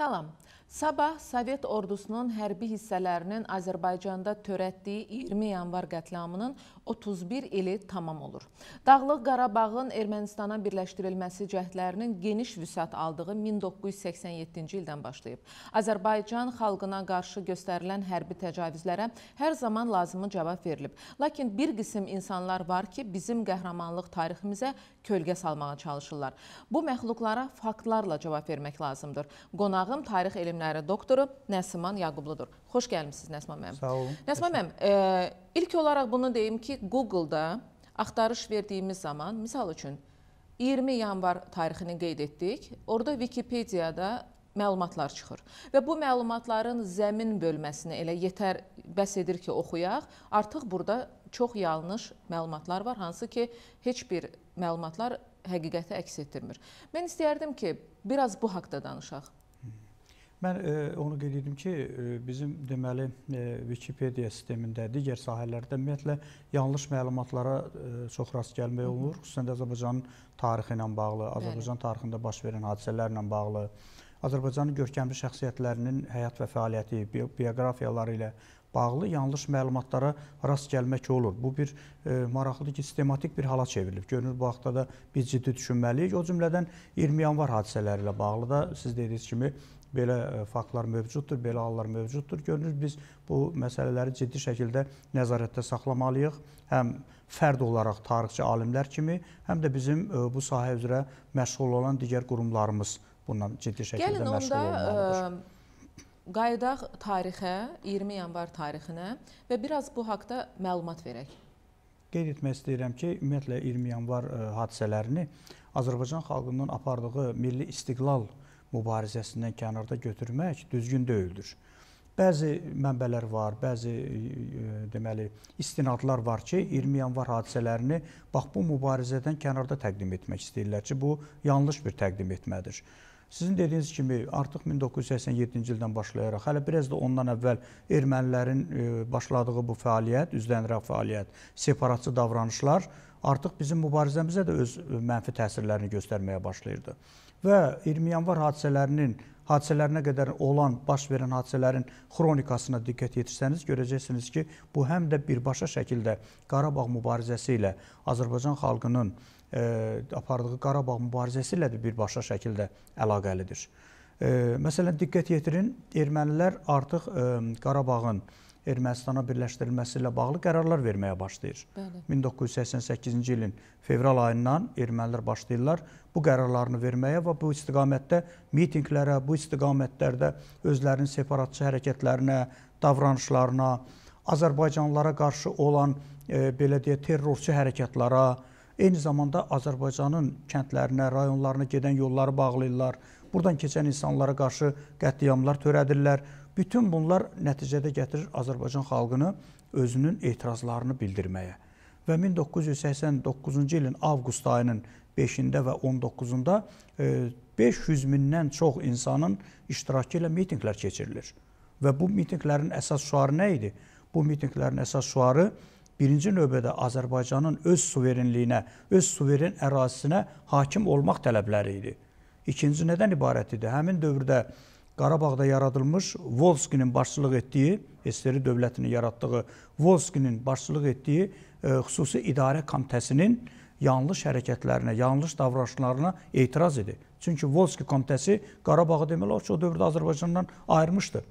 Salam. Sabah Sovet ordusunun hərbi hissələrinin Azərbaycanda törətdiyi 20 yanvar qətlamının 31 ili tamam olur. Dağlıq Qarabağın Ermənistana birləşdirilməsi cəhdlərinin geniş vüsət aldığı 1987-ci ildən başlayıb. Azərbaycan xalqına qarşı göstərilən hərbi təcavüzlərə hər zaman lazımı cavab verilib. Lakin bir qism insanlar var ki, bizim qəhrəmanlıq tariximizə kölgə salmağa çalışırlar. Bu məxluqlara faktlarla cavab vermək lazımdır. Qonağım tarix elmləri doktoru Nəsiman Yaqubludur. Xoş gəlmisiniz Nəsma müəllim. Sağ olun. Nəsma müəllim, e, ilk olaraq bunu deyim ki, Google-da axtarış verdiyimiz zaman, misal üçün 20 yanvar tarixini qeyd etdik. Orada Wikipediyada məlumatlar çıxır. Və bu məlumatların zəmin bölməsinə elə yetər bəs edir ki, oxuyaq. Artıq burada çox yanlış məlumatlar var, hansı ki, heç bir məlumatlar həqiqəti əks etdirmir. Mən istəyərdim ki, biraz bu haqqda danışaq. Mən e, onu qeyd edim ki, e, bizim deməli e, Wikipedia sistemində digər sahələrdə ümumiyyətlə yanlış məlumatlara e, çox rast gəlmək olur. Xüsusən də Azərbaycanın tarixi ilə bağlı, Azərbaycan Bəli. tarixində baş verən hadisələrlə bağlı, Azərbaycanın görkəmli şəxsiyyətlərinin həyat və fəaliyyəti, bi bioqrafiyaları ilə bağlı yanlış məlumatlara rast gəlmək olur. Bu bir e, maraqlıdır ki, sistematik bir hala çevrilib. Görünür bu vaxtda da biz ciddi düşünməliyik. O cümlədən 20 yanvar hadisələri ilə bağlı da siz dediyiniz kimi belə e, faktlar mövcuddur, belə hallar mövcuddur. Görünür biz bu məsələləri ciddi şəkildə nəzarətdə saxlamalıyıq. Həm fərd olaraq tarixçi alimlər kimi, həm də bizim e, bu sahə üzrə məşğul olan digər qurumlarımız bundan ciddi şəkildə Gəlin məşğul e, olmalıdır. Gəlin onda qayıdaq tarixə, 20 yanvar tarixinə və biraz bu haqda məlumat verək. Qeyd etmək istəyirəm ki, ümumiyyətlə 20 yanvar hadisələrini Azərbaycan xalqının apardığı milli istiqlal mübarizəsindən kənarda götürmək düzgün deyildir. Bəzi mənbələr var, bəzi e, e, deməli istinadlar var ki, 20 yanvar hadisələrini bax bu mübarizədən kənarda təqdim etmək istəyirlər ki, bu yanlış bir təqdim etmədir. Sizin dediyiniz kimi artıq 1987-ci ildən başlayaraq hələ biraz da ondan əvvəl ermənilərin e, başladığı bu fəaliyyət, üzləniraq fəaliyyət, separatçı davranışlar artıq bizim mübarizəmizə də öz mənfi təsirlərini göstərməyə başlayırdı və 20 yanvar hadisələrinin hadisələrinə qədər olan, baş verən hadisələrin xronikasına diqqət yetirsəniz, görəcəksiniz ki, bu həm də birbaşa şəkildə Qarabağ mübarizəsi ilə Azərbaycan xalqının e, apardığı Qarabağ mübarizəsi ilə də birbaşa şəkildə əlaqəlidir. E, məsələn, diqqət yetirin, ermənilər artıq e, Qarabağın e, Ermənistana birləşdirilməsi ilə bağlı qərarlar verməyə başlayır. Bəli. 1988-ci ilin fevral ayından ermənilər başlayırlar bu qərarlarını verməyə və bu istiqamətdə mitinqlərə, bu istiqamətlərdə özlərinin separatçı hərəkətlərinə, davranışlarına, Azərbaycanlılara qarşı olan e, belə deyə terrorçu hərəkətlərə, Eyni zamanda Azərbaycanın kəndlərinə, rayonlarına gedən yolları bağlayırlar. Buradan keçən insanlara qarşı qətliamlar törədirlər. Bütün bunlar nəticədə gətirir Azərbaycan xalqını özünün etirazlarını bildirməyə. Və 1989-cu ilin avqust ayının 5-də və 19-da 500 e, mindən çox insanın iştirakı ilə mitinqlər keçirilir. Və bu mitinqlərin əsas şüarı nə idi? Bu mitinqlərin əsas şüarı birinci növbədə Azərbaycanın öz suverenliyinə, öz suveren ərazisinə hakim olmaq tələbləri idi. İkinci nədən ibarət idi? Həmin dövrdə Qarabağda yaradılmış Volskinin başçılıq etdiyi, SSR dövlətini yaratdığı Volskinin başçılıq etdiyi e, xüsusi idarə komitəsinin yanlış hərəkətlərinə, yanlış davranışlarına etiraz edir. Çünki Volski komitəsi Qarabağı demək olar ki, o dövrdə Azərbaycandan ayırmışdı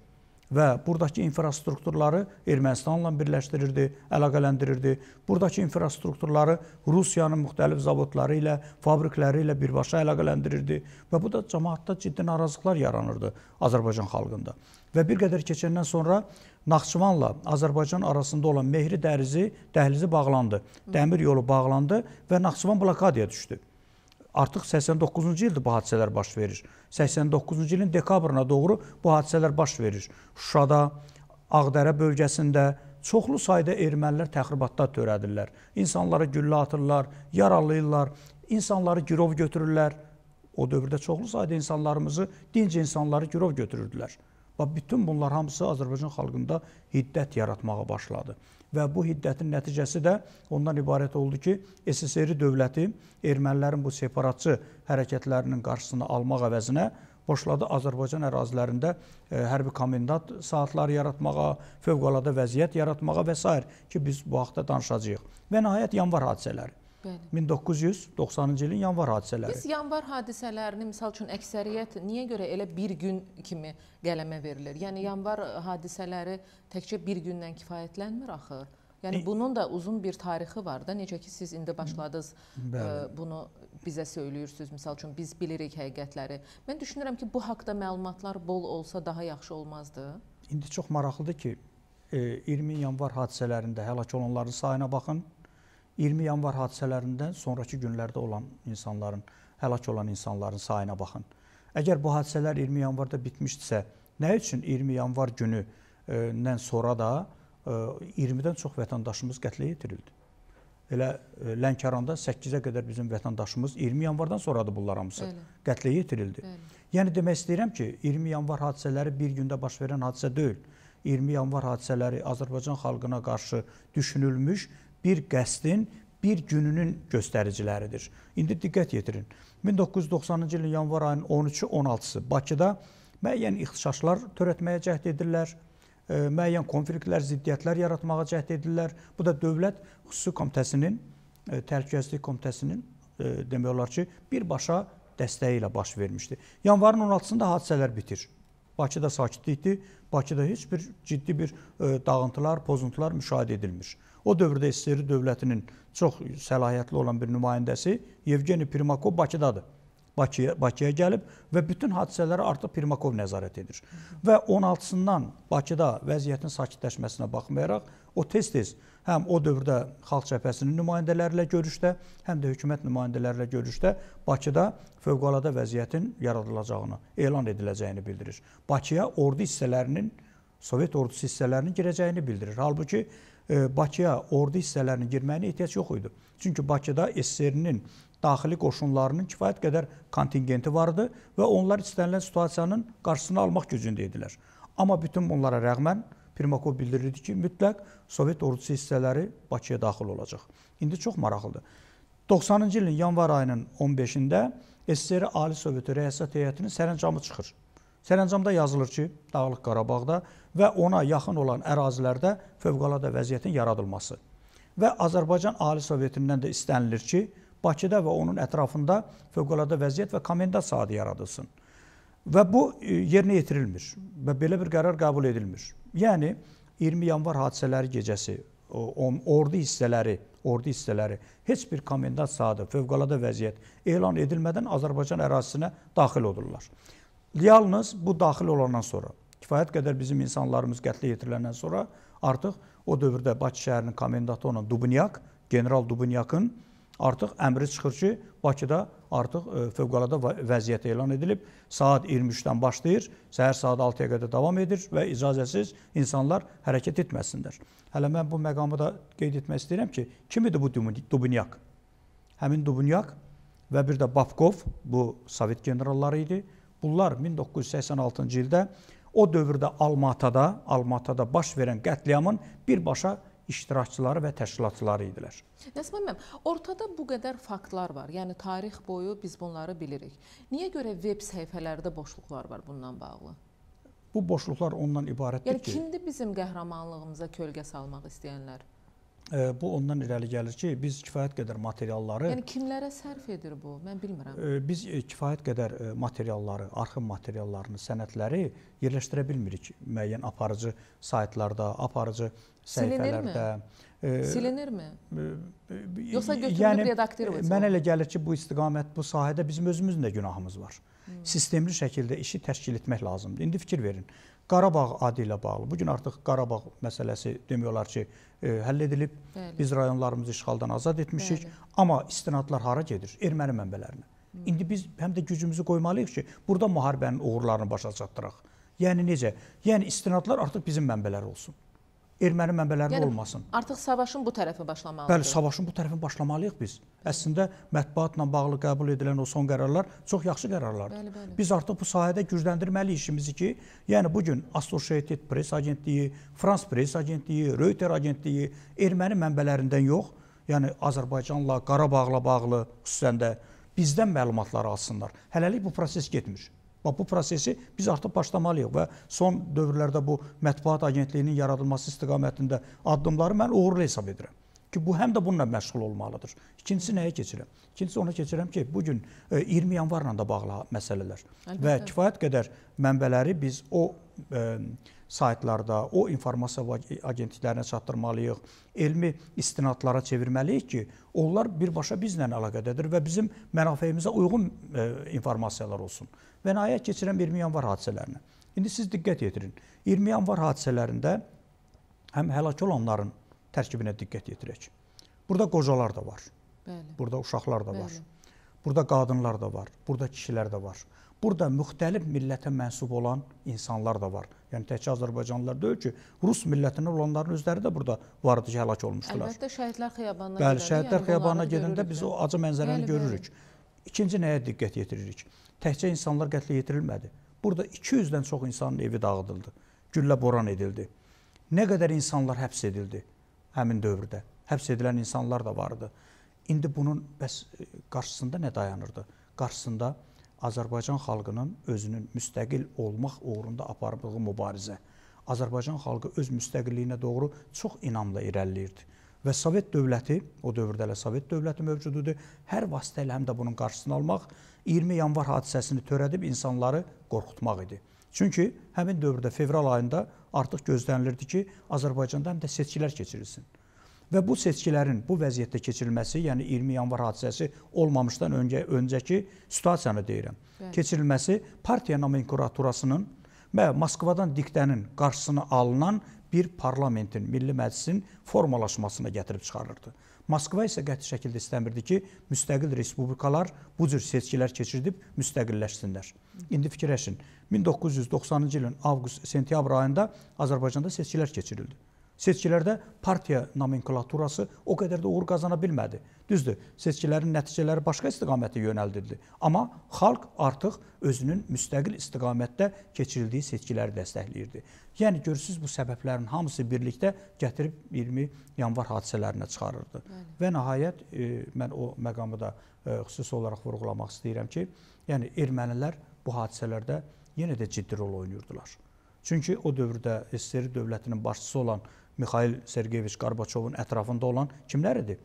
və buradakı infrastrukturları Ermənistanla birləşdirirdi, əlaqələndirirdi. Buradakı infrastrukturları Rusiyanın müxtəlif zavodları ilə, fabrikləri ilə birbaşa əlaqələndirirdi və bu da cəmaətdə ciddi narazılıqlar yaranırdı Azərbaycan xalqında. Və bir qədər keçəndən sonra Naxçıvanla Azərbaycan arasında olan Mehri dəhlizi, dəhlizi bağlandı. Dəmir yolu bağlandı və Naxçıvan blokadaya düşdü. Artıq 89-cu ildir bu hadisələr baş verir. 89-cu ilin dekabrına doğru bu hadisələr baş verir. Şuşada, Ağdərə bölgəsində çoxlu sayda ermənilər təxribatlar törədirlər. İnsanlara güllə atırlar, yaralayırlar, insanları girov götürürlər. O dövrdə çoxlu sayda insanlarımızı, dinc insanları girov götürürdülər. Və bütün bunlar hamısı Azərbaycan xalqında hiddət yaratmağa başladı. Və bu hiddətin nəticəsi də ondan ibarət oldu ki, SSRİ dövləti ermənilərin bu separatçı hərəkətlərinin qarşısını almaq əvəzinə başladı Azərbaycan ərazilərində ə, e, hərbi komendant saatları yaratmağa, fövqəladə vəziyyət yaratmağa və s. ki biz bu haqqda danışacağıq. Və nəhayət yanvar hadisələri Bəli. 1990-cı ilin yanvar hadisələri. Biz yanvar hadisələrini misal üçün əksəriyyət niyə görə elə bir gün kimi qələmə verilir? Yəni yanvar hadisələri təkcə bir gündən kifayətlənmir axı. Yəni e, bunun da uzun bir tarixi var da. Necə ki siz indi başladınız ə, e, bunu bizə söyləyirsiniz. Məsəl üçün biz bilirik həqiqətləri. Mən düşünürəm ki, bu haqqda məlumatlar bol olsa daha yaxşı olmazdı. İndi çox maraqlıdır ki, 20 e, yanvar hadisələrində həlak olanların sayına baxın. 20 yanvar hadisələrindən sonrakı günlərdə olan insanların, həlak olan insanların sayına baxın. Əgər bu hadisələr 20 yanvarda bitmişdisə, nə üçün 20 yanvar günündən e, sonra da e, 20-dən çox vətəndaşımız qətlə yetirildi? Elə e, Lənkəranda 8-ə qədər bizim vətəndaşımız 20 yanvardan sonradır bunlar hamısı qətlə yetirildi. Elə. Yəni demək istəyirəm ki, 20 yanvar hadisələri bir gündə baş verən hadisə deyil. 20 yanvar hadisələri Azərbaycan xalqına qarşı düşünülmüş bir qəsdin bir gününün göstəriciləridir. İndi diqqət yetirin. 1990-cı ilin yanvar ayının 13-ü, 16-sı Bakıda müəyyən ixtişaşlar törətməyə cəhd edirlər müəyyən konfliktlər, ziddiyyətlər yaratmağa cəhd edirlər. Bu da dövlət xüsusi komitəsinin, təhlükəsizlik komitəsinin demək olar ki, birbaşa dəstəyi ilə baş vermişdi. Yanvarın 16-sında hadisələr bitir. Bakıda sakitlikdir. Bakıda heç bir ciddi bir dağıntılar, pozuntular müşahidə edilmir. O dövrdə SSR dövlətinin çox səlahiyyətli olan bir nümayəndəsi Yevgeni Primakov Bakıdadır. Bakıya, Bakıya gəlib və bütün hadisələrə artıq Primakov nəzarət edir. Və 16-sından Bakıda vəziyyətin sakitləşməsinə baxmayaraq, o tez-tez həm o dövrdə Xalq Cəbhəsinin nümayəndələri ilə görüşdə, həm də hökumət nümayəndələri ilə görüşdə Bakıda fövqəladə vəziyyətin yaradılacağını, elan ediləcəyini bildirir. Bakıya ordu hissələrinin Sovet ordusu hissələrinin girəcəyini bildirir. Halbuki E, Bakıya ordu hissələrinin girməyinə ehtiyac yox idi. Çünki Bakıda SSRİ-nin daxili qoşunlarının kifayət qədər kontingenti var idi və onlar istənilən situasiyanın qarşısını almaq gücündə idilər. Amma bütün bunlara rəğmən Primakov bildirirdi ki, mütləq Sovet ordusu hissələri Bakıya daxil olacaq. İndi çox maraqlıdır. 90-cı ilin yanvar ayının 15-də SSR Ali Soveti Rəyasət Heyətinin sərəncamı çıxır. Sərəncamda yazılır ki, Dağlıq Qarabağda və ona yaxın olan ərazilərdə fövqəladə vəziyyətin yaradılması. Və Azərbaycan Ali Sovetindən də istənilir ki, Bakıda və onun ətrafında fövqəladə vəziyyət və komendant saatı yaradılsın. Və bu e, yerinə yetirilmir və belə bir qərar qəbul edilmir. Yəni 20 yanvar hadisələri gecəsi ordu hissələri, ordu hissələri heç bir komendant saatı, fövqəladə vəziyyət elan edilmədən Azərbaycan ərazisinə daxil olurlar. Yalnız bu daxil olandan sonra, kifayət qədər bizim insanlarımız qətlə yetiriləndən sonra artıq o dövrdə Bakı şəhərinin komendatı olan Dubnyak, general Dubnyakın artıq əmri çıxır ki, Bakıda artıq e, fövqəladə vəziyyət elan edilib. Saat 23-dən başlayır, səhər saat 6-ya qədər davam edir və icazəsiz insanlar hərəkət etməsinlər. Hələ mən bu məqamı da qeyd etmək istəyirəm ki, kim idi bu Dubnyak? Həmin Dubnyak və bir də Babkov, bu Sovet generalları idi. Bunlar 1986-cı ildə o dövrdə Almatada, Almatada baş verən qətliamın birbaşa iştirakçıları və təşkilatçıları idilər. Nəsmə müəllim, ortada bu qədər faktlar var. Yəni tarix boyu biz bunları bilirik. Niyə görə veb səhifələrdə boşluqlar var bundan bağlı? Bu boşluqlar ondan ibarətdir yəni, ki, yəni kimdir bizim qəhrəmanlığımıza kölgə salmaq istəyənlər? bu ondan irəli gəlir ki, biz kifayət qədər materialları Yəni kimlərə sərf edir bu? Mən bilmirəm. Biz e, kifayət qədər e, materialları, arxiv materiallarını, sənədləri yerləşdirə bilmirik müəyyən aparıcı saytlarda, aparıcı səhifələrdə. Silinirmi? Silinirmi? E, Yoxsa götürülüb yəni, redaktor olacaq? Mən elə gəlir ki, bu istiqamət, bu sahədə bizim özümüzün də günahımız var. Hmm. Sistemli şəkildə işi təşkil etmək lazımdır. İndi fikir verin. Qarabağ adı ilə bağlı. Bu gün artıq Qarabağ məsələsi demək olar ki, e, həll edilib. Bəli. Biz rayonlarımızı işğaldan azad etmişik, Bəli. amma istinadlar hara gedir? Erməni mənbələrinə. Hı. Hmm. İndi biz həm də gücümüzü qoymalıyıq ki, burada müharibənin uğurlarını başa çatdıraq. Yəni necə? Yəni istinadlar artıq bizim mənbələr olsun erməni mənbələrində yəni, olmasın. Artıq savaşın bu tərəfi başlamalıdır. Bəli, savaşın bu tərəfini başlamalıyıq biz. Əslində mətbuatla bağlı qəbul edilən o son qərarlar çox yaxşı qərarlardır. Bəli, bəli. Biz artıq bu sahədə gücləndirməliyik işimizi ki, yəni bu gün Associated Press agentliyi, Frans Press agentliyi, Reuters agentliyi erməni mənbələrindən yox, yəni Azərbaycanla, Qarabağla bağlı xüsusən də bizdən məlumatlar alsınlar. Hələlik bu proses getmir. Bax bu prosesi biz artıq başlamalıyıq və son dövrlərdə bu mətbuat agentliyinin yaradılması istiqamətində addımları mən uğurlu hesab edirəm ki, bu həm də bununla məşğul olmalıdır. İkincisi nəyə keçirəm? İkincisi ona keçirəm ki, bu gün 20 e, yanvarla da bağlı məsələlər Əlbəttə. və kifayət qədər mənbələri biz o ə, e, saytlarda, o informasiya agentliklərinə çatdırmalıyıq. Elmi istinadlara çevirməliyik ki, onlar birbaşa bizlə əlaqədədir və bizim mənafeyimizə uyğun e, informasiyalar olsun. Və nəhayət keçirəm 20 yanvar hadisələrinə. İndi siz diqqət yetirin. 20 yanvar hadisələrində həm həlak olanların tərkibinə diqqət yetirək. Burada qocalar da var. Bəli. Burada uşaqlar da Bəli. var. Burada qadınlar da var. Burada kişilər də var. Burada müxtəlif millətə mənsub olan insanlar da var. Yəni təkcə azərbaycanlılar deyil ki, rus millətindən olanların özləri də burada var idi ki, həlak olmuşdular. Əlbəttə şəhidlər xiyabanına Bəli, şəhidlər yəni, xiyabanına gedəndə biz o acı mənzərəni bəli, görürük. Bəli. İkinci nəyə diqqət yetiririk? Təkcə insanlar qətlə yetirilmədi. Burada 200-dən çox insanın evi dağıdıldı. Güllə boran edildi. Nə qədər insanlar həbs edildi həmin dövrdə. Həbs edilən insanlar da vardı. İndi bunun bəs e, qarşısında nə dayanırdı? Qarşısında Azərbaycan xalqının özünün müstəqil olmaq uğrunda apardığı mübarizə. Azərbaycan xalqı öz müstəqilliyinə doğru çox inamla irəliləyirdi. Və Sovet dövləti, o dövrdə elə Sovet dövləti mövcud idi, hər vasitə ilə həm də bunun qarşısını almaq, 20 yanvar hadisəsini törədib insanları qorxutmaq idi. Çünki həmin dövrdə fevral ayında artıq gözlənilirdi ki, Azərbaycanda həm də seçkilər keçirilsin. Və bu seçkilərin bu vəziyyətdə keçirilməsi, yəni 20 yanvar hadisəsi olmamışdan öncə öncəki situasiyanı deyirəm. Bəli. Keçirilməsi partiya nomenklaturasının və Moskvadan diktənin qarşısını alınan bir parlamentin, Milli Məclisin formalaşmasına gətirib çıxarırdı. Moskva isə qəti şəkildə istəmirdi ki, müstəqil respublikalar bu cür seçkilər keçirdib müstəqilləşsinlər. İndi fikirləşin, 1990-cı ilin avqust-sentyabr ayında Azərbaycanda seçkilər keçirildi. Seçkilərdə partiya nomenklaturası o qədər də uğur qazana bilmədi. Düzdür, seçkilərin nəticələri başqa istiqamətə yönəldildi. Amma xalq artıq özünün müstəqil istiqamətdə keçirildiyi seçkiləri dəstəkləyirdi. Yəni görürsüz bu səbəblərin hamısı birlikdə gətirib 20 yanvar hadisələrinə çıxarırdı. Bəli. Və nəhayət e, mən o məqamı da e, xüsusi olaraq vurğulamaq istəyirəm ki, yəni ermənilər bu hadisələrdə yenə də ciddi rol oynayırdılar. Çünki o dövrdə SSR dövlətinin başçısı olan Mikhail Sergeyeviç Qarbaçovun ətrafında olan kimlər idi?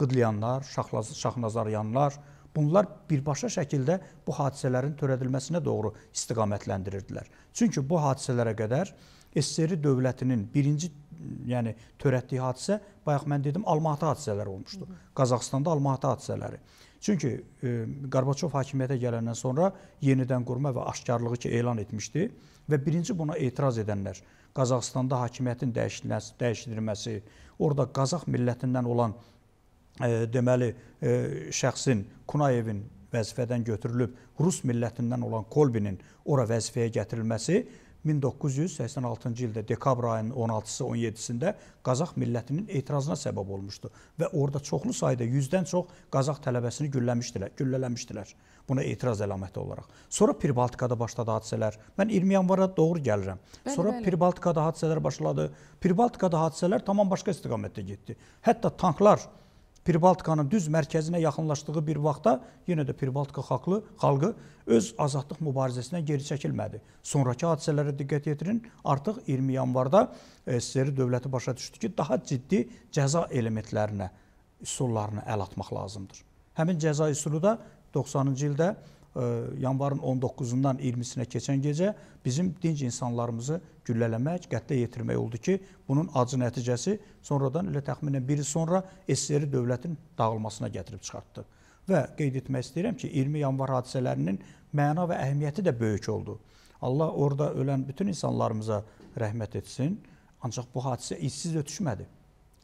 Qıdlayanlar, şaxnazaryanlar, bunlar birbaşa şəkildə bu hadisələrin törədilməsinə doğru istiqamətləndirdilər. Çünki bu hadisələrə qədər SSR dövlətinin birinci yəni törətdiyi hadisə bayaq mən dedim Almatı hadisələri olmuşdu. Hı -hı. Qazaxstanda Almatı hadisələri. Çünki e, Qarbaçov hakimiyyətə gələndən sonra yenidən qurma və aşkarlığı ki elan etmişdi və birinci buna etiraz edənlər Qazaxıstanda hakimiyyətin dəyişdirilməsi, orada Qazax millətindən olan e, deməli e, şəxsin Kunayevin vəzifədən götürülüb Rus millətindən olan Kolbinin ora vəzifəyə gətirilməsi 1986-cı ildə dekabr ayının 16-sı, 17-sində Qazax millətinin etirazına səbəb olmuşdu və orada çoxlu sayda 100-dən çox Qazax tələbəsini gülləmişdilər, güllələmişdilər. Buna etiraz əlaməti olaraq. Sonra Pirbaltikada başladı hadisələr. Mən 20 yanvara doğru gəlirəm. Bəli, Sonra bəli. Pirbaltikada hadisələr başladı. Pirbaltikada hadisələr tamam başqa istiqamətdə getdi. Hətta tanklar Pirbaltkanın düz mərkəzinə yaxınlaşdığı bir vaxtda yenə də Pirbaltka xalqı, xalqı öz azadlıq mübarizəsinə geri çəkilmədi. Sonrakı hadisələrə diqqət yetirin. Artıq 20 yanvarda e, SSR dövləti başa düşdü ki, daha ciddi cəza elementlərinə, üsullarına əl atmaq lazımdır. Həmin cəza üsulu da 90-cı ildə yanvarın 19-dan 20-sinə keçən gecə bizim dinc insanlarımızı güllələmək, qətlə yetirmək oldu ki, bunun acı nəticəsi sonradan elə təxminən bir il sonra SSR dövlətin dağılmasına gətirib çıxartdı. Və qeyd etmək istəyirəm ki, 20 yanvar hadisələrinin məna və əhəmiyyəti də böyük oldu. Allah orada ölən bütün insanlarımıza rəhmət etsin. Ancaq bu hadisə izsiz ötüşmədi.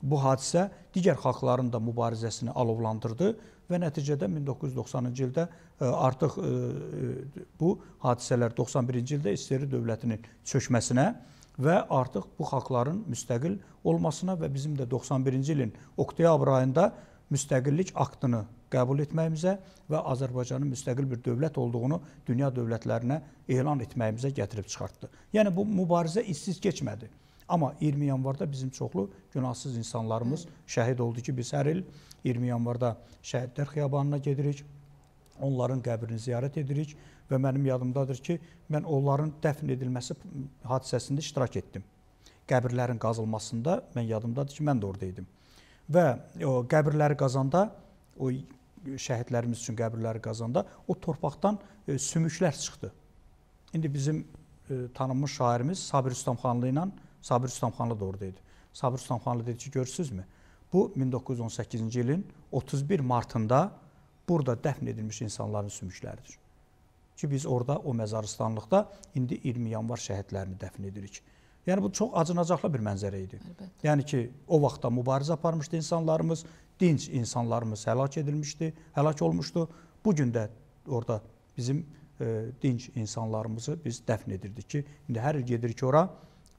Bu hadisə digər xalqların da mübarizəsini alovlandırdı və nəticədə 1990-cı ildə e, artıq e, e, bu hadisələr 91-ci ildə İsveç dövlətinin çökməsinə və artıq bu xalqların müstəqil olmasına və bizim də 91-ci ilin oktyabr ayında müstəqillik aktını qəbul etməyimizə və Azərbaycanın müstəqil bir dövlət olduğunu dünya dövlətlərinə elan etməyimizə gətirib çıxartdı. Yəni bu mübarizə izsiz keçmədi. Amma 20 yanvarda bizim çoxlu günahsız insanlarımız şəhid oldu ki, biz hər il 20 yanvarda şəhidlər xiyabanına gedirik, onların qəbrini ziyarət edirik və mənim yadımdadır ki, mən onların dəfn edilməsi hadisəsində iştirak etdim. Qəbirlərin qazılmasında mən yadımdadır ki, mən də orada idim. Və e, o qəbirləri qazanda o şəhidlərimiz üçün qəbirləri qazanda o torpaqdan e, sümüklər çıxdı. İndi bizim e, tanınmış şairimiz Sabir Üstəmxanlı ilə Sabir Rüstamxanlı da orada idi. Sabir Rüstamxanlı dedi ki, görürsünüzmü? Bu 1918-ci ilin 31 martında burada dəfn edilmiş insanların sümükləridir. Ki biz orada o məzarıstanlıqda indi 20 yanvar şəhidlərini dəfn edirik. Yəni bu çox acınacaqlı bir mənzərə idi. Əlbəttə. Yəni ki, o vaxtda mübarizə aparmışdı insanlarımız, dinc insanlarımız həlak edilmişdi, həlak olmuşdu. Bu gün də orada bizim e, dinc insanlarımızı biz dəfn edirdik ki, indi hər il gedirik ora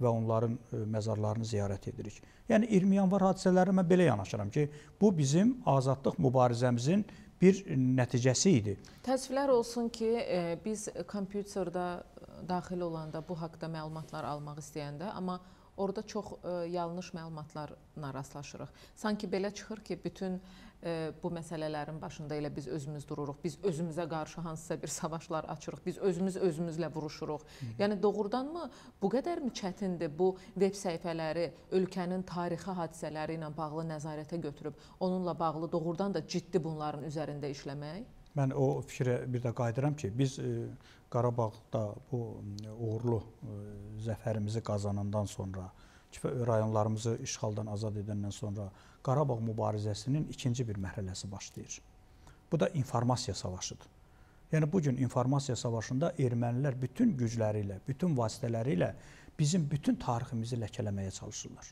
və onların e, məzarlarını ziyarət edirik. Yəni 20 yanvar hadisələrinə mən belə yanaşıram ki, bu bizim azadlıq mübarizəmizin bir nəticəsi idi. Təəssüflər olsun ki, e, biz kompüterdə e, daxil olanda bu haqqda məlumatlar almaq istəyəndə, amma orada çox ə, yanlış məlumatlarla rastlaşırıq. Sanki belə çıxır ki, bütün bu məsələlərin başında elə biz özümüz dururuq. Biz özümüzə qarşı hansısa bir savaşlar açırıq. Biz özümüz özümüzlə vuruşuruq. Hı. Yəni doğrudanmı bu qədərmi çətindir bu veb səhifələri ölkənin tarixi hadisələri ilə bağlı nəzarətə götürüb onunla bağlı doğrudan da ciddi bunların üzərində işləmək? Mən o fikrə bir də qayıdıram ki, biz e, Qarabağda bu uğurlu e, zəfərimizi qazanandan sonra və rayonlarımızı işğaldan azad edəndən sonra Qarabağ mübarizəsinin ikinci bir mərhələsi başlayır. Bu da informasiya savaşıdır. Yəni bu gün informasiya savaşında ermənilər bütün gücləri ilə, bütün vasitələri ilə bizim bütün tariximizi ləkələməyə çalışırlar.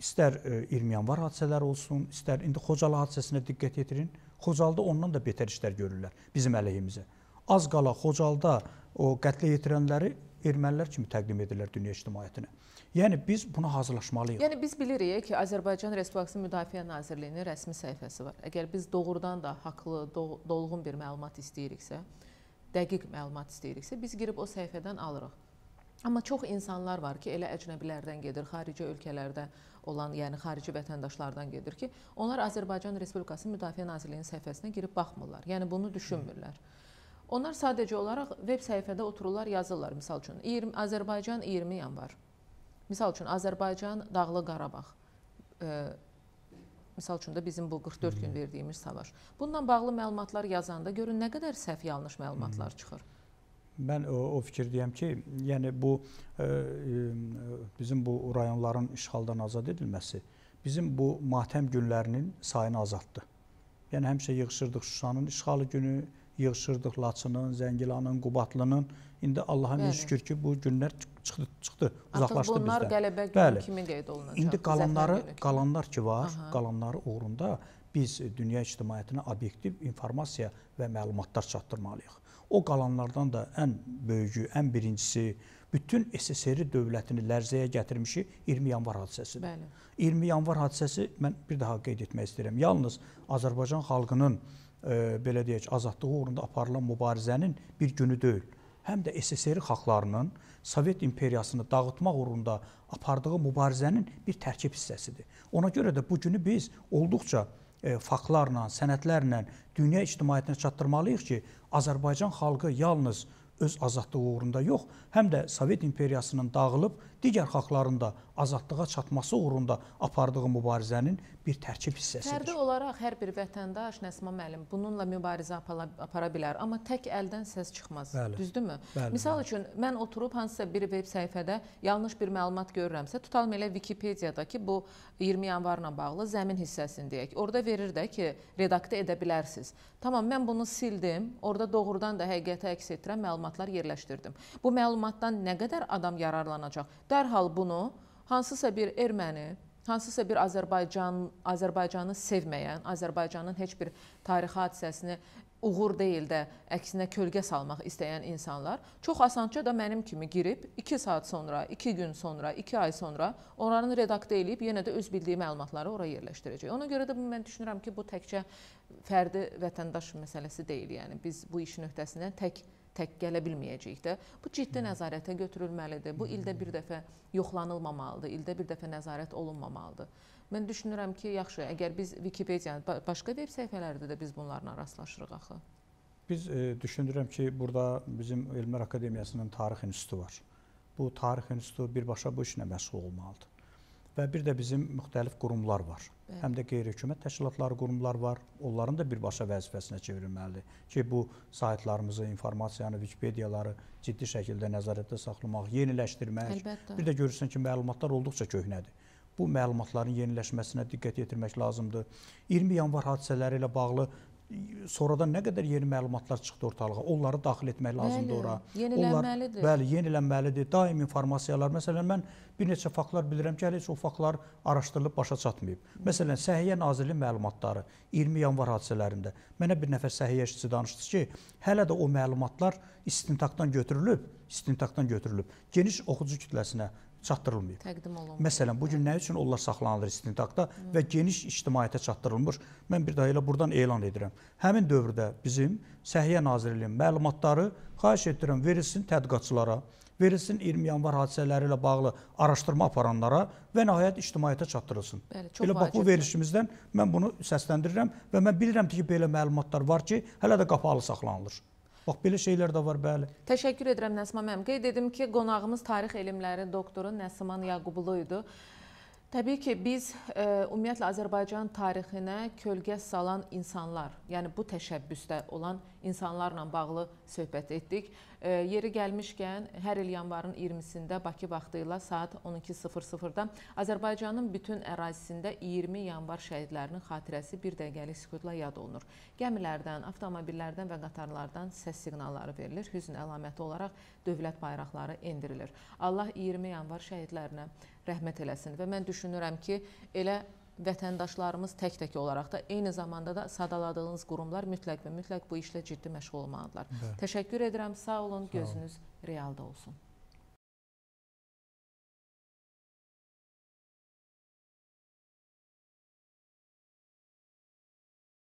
İstər e, İrmiyanvar hadisələr olsun, istər indi Xocalı hadisəsinə diqqət yetirin. Xocalıda ondan da betər işlər görürlər bizim əleyhimizə. Az qala Xocalıda o qətlə yetirənləri ermənilər kimi təqdim edirlər dünya ictimaiyyətinə. Yəni biz buna hazırlaşmalıyıq. Yəni biz bilirik ki, Azərbaycan Respublikasının Müdafiə Nazirliyinin rəsmi səhifəsi var. Əgər biz doğrudan da haqlı, do dolğun bir məlumat istəyiriksə, dəqiq məlumat istəyiriksə, biz girib o səhifədən alırıq. Amma çox insanlar var ki, elə əcnəbilərdən gedir, xarici ölkələrdə olan, yəni xarici vətəndaşlardan gedir ki, onlar Azərbaycan Respublikasının Müdafiə Nazirliyinin səhifəsinə girib baxmırlar. Yəni bunu düşünmürlər. Hı. Onlar sadəcə olaraq veb səhifədə otururlar, yazırlar. Məsəl üçün 20 Azərbaycan 20 yanvar Misal üçün Azərbaycan Dağlıq Qarabağ e, misal üçün də bizim bu 44 Hı -hı. gün verdiyimiz savaş. Bununla bağlı məlumatlar yazanda görün nə qədər səhv yanlış məlumatlar Hı -hı. çıxır. Mən o, o fikirdəyəm ki, yəni bu ə, e, ə, e, bizim bu rayonların işğaldan azad edilməsi bizim bu matəm günlərinin sayını azaltdı. Yəni həmişə yığışırdıq Şuşanın işğalı günü, yığışırdıq Laçının, Zəngilanın, Qubadlının. İndi Allaha min şükür ki, bu günlər çıxdı, çıxdı, Artıq uzaqlaşdı bizdən. Artıq bunlar qələbə günü Bəli. kimi qeyd olunacaq. İndi qalanları, qalanlar ki var, Aha. qalanları uğrunda biz dünya ictimaiyyətinə obyektiv informasiya və məlumatlar çatdırmalıyıq. O qalanlardan da ən böyüyü, ən birincisi bütün SSR dövlətini lərzəyə gətirmişi 20 yanvar hadisəsidir. Bəli. 20 yanvar hadisəsi mən bir daha qeyd etmək istəyirəm. Yalnız Azərbaycan xalqının belə deyək, azadlığı uğrunda aparılan mübarizənin bir günü deyil. Həm də SSR xalqlarının Sovet imperiyasını dağıtmaq uğrunda apardığı mübarizənin bir tərkib hissəsidir. Ona görə də bu günü biz olduqca e, faktlarla, sənədlərlə dünya ictimaiyyətinə çatdırmalıyıq ki, Azərbaycan xalqı yalnız öz azadlığı uğrunda yox, həm də Sovet imperiyasının dağılıb digər xalqların da azadlığa çatması uğrunda apardığı mübarizənin bir tərkib hissəsidir. Fərdi olaraq hər bir vətəndaş Nəsma müəllim bununla mübarizə apara, apara bilər, amma tək əldən səs çıxmaz. Bəli. Düzdürmü? Bəli, Misal bəli. üçün mən oturub hansısa bir veb səhifədə yanlış bir məlumat görürəmsə, tutalım elə Wikipediyadakı bu 20 yanvarla bağlı zəmin hissəsini deyək. Orada verir də ki, redaktə edə bilərsiniz. Tamam, mən bunu sildim. Orada doğrudan da həqiqəti əks etdirən məlumatlar yerləşdirdim. Bu məlumatdan nə qədər adam yararlanacaq? Dərhal bunu hansısa bir erməni, hansısa bir Azərbaycan, Azərbaycanı sevməyən, Azərbaycanın heç bir tarixi hadisəsini uğur deyil də əksinə kölgə salmaq istəyən insanlar çox asanca da mənim kimi girib 2 saat sonra, 2 gün sonra, 2 ay sonra onların redaktə eləyib yenə də öz bildiyi məlumatları ora yerləşdirəcək. Ona görə də mən düşünürəm ki, bu təkcə fərdi vətəndaş məsələsi deyil. Yəni biz bu işin öhdəsindən tək tək gələ bilməyəcəyik də. Bu ciddi hmm. nəzarətə götürülməlidir. Bu ildə bir dəfə yoxlanılmamalıdır, ildə bir dəfə nəzarət olunmamalıdır. Mən düşünürəm ki, yaxşı, əgər biz Wikipediyanın başqa veb səhifələrində də biz bunlarla rastlaşırıq axı. Biz e, düşünürəm ki, burada bizim Elmlər Akademiyasının Tarix İnstitutu var. Bu Tarix İnstitutu birbaşa bu işlə məşğul olmalıdır və bir də bizim müxtəlif qurumlar var. Bəli. Həm də qeyri-hökumət təşkilatları qurumlar var. Onların da birbaşa vəzifəsinə çevrilməlidir ki, bu saytlarımızı, informasiyanı, Wikipediyaları ciddi şəkildə nəzarətdə saxlamaq, yeniləşdirmək. Əlbəttə. Bir də görürsən ki, məlumatlar olduqca köhnədir. Bu məlumatların yeniləşməsinə diqqət yetirmək lazımdır. 20 yanvar hadisələri ilə bağlı sonradan nə qədər yeni məlumatlar çıxdı ortalığa. Onları daxil etmək lazımdır bəli, ora. Yenilənməlidir. Onlar, bəli, yenilənməlidir. Daim informasiyalar. Məsələn, mən bir neçə faktlar bilirəm ki, hələ heç o faktlar araşdırılıb başa çatmayıb. Məsələn, Səhiyyə Nazirliyinin məlumatları 20 yanvar hadisələrində mənə bir nəfər səhiyyə işçisi danışdı ki, hələ də o məlumatlar istintaqdan götürülüb istintaqdan götürülüb, geniş oxucu kütləsinə çatdırılmayıb. Təqdim olunmur. Məsələn, bu gün nə üçün onlar saxlanılır istintaqda Hı. və geniş ictimaiyyətə çatdırılmır? Mən bir daha elə burdan elan edirəm. Həmin dövrdə bizim Səhiyyə Nazirliyinin məlumatları xahiş edirəm verilsin tədqiqatçılara, verilsin 20 yanvar hadisələri ilə bağlı araşdırma aparanlara və nəhayət ictimaiyyətə çatdırılsın. Bəli, çox elə bax bu verilişimizdən mən bunu səsləndirirəm və mən bilirəm ki, belə məlumatlar var ki, hələ də qapalı saxlanılır. Bax belə şeylər də var, bəli. Təşəkkür edirəm Nəsiman müəllim. Qeyd edim ki, qonağımız tarix elmləri doktoru Nəsiman Yaqublu idi. Təbii ki, biz e, ümumiyyətlə Azərbaycan tarixinə kölgə salan insanlar, yəni bu təşəbbüsdə olan insanlar insanlarla bağlı söhbət etdik. E, yeri gəlmişkən hər il yanvarın 20-sində Bakı vaxtı ilə saat 12:00-da Azərbaycanın bütün ərazisində 20 yanvar şəhidlərinin xatirəsi bir dəqiqəlik sükutla yad olunur. Gəmilərdən, avtomobillərdən və qatarlardan səs siqnalları verilir. Hüzn əlaməti olaraq dövlət bayraqları endirilir. Allah 20 yanvar şəhidlərinə rəhmət eləsin və mən düşünürəm ki, elə vətəndaşlarımız tək-tək olaraq da eyni zamanda da sadaladığınız qurumlar mütləq və mütləq bu işlə ciddi məşğul olmalıdırlar. Bəli. Təşəkkür edirəm. Sağ olun. Sağ olun. Gözünüz realda olsun.